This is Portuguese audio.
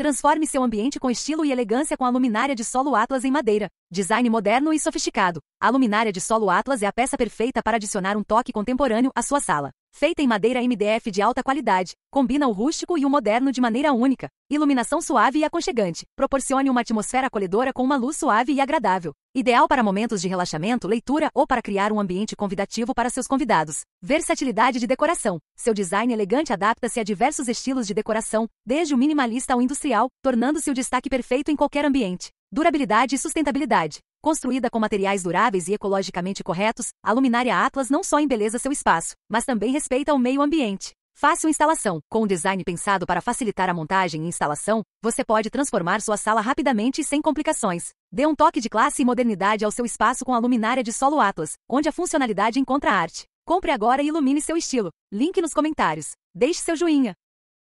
Transforme seu ambiente com estilo e elegância com a luminária de solo Atlas em madeira. Design moderno e sofisticado. A luminária de solo Atlas é a peça perfeita para adicionar um toque contemporâneo à sua sala. Feita em madeira MDF de alta qualidade, combina o rústico e o moderno de maneira única. Iluminação suave e aconchegante, proporcione uma atmosfera acolhedora com uma luz suave e agradável. Ideal para momentos de relaxamento, leitura ou para criar um ambiente convidativo para seus convidados. Versatilidade de decoração. Seu design elegante adapta-se a diversos estilos de decoração, desde o minimalista ao industrial, tornando-se o destaque perfeito em qualquer ambiente. Durabilidade e sustentabilidade. Construída com materiais duráveis e ecologicamente corretos, a luminária Atlas não só embeleza seu espaço, mas também respeita o meio ambiente. Fácil instalação. Com um design pensado para facilitar a montagem e instalação, você pode transformar sua sala rapidamente e sem complicações. Dê um toque de classe e modernidade ao seu espaço com a luminária de solo Atlas, onde a funcionalidade encontra arte. Compre agora e ilumine seu estilo. Link nos comentários. Deixe seu joinha.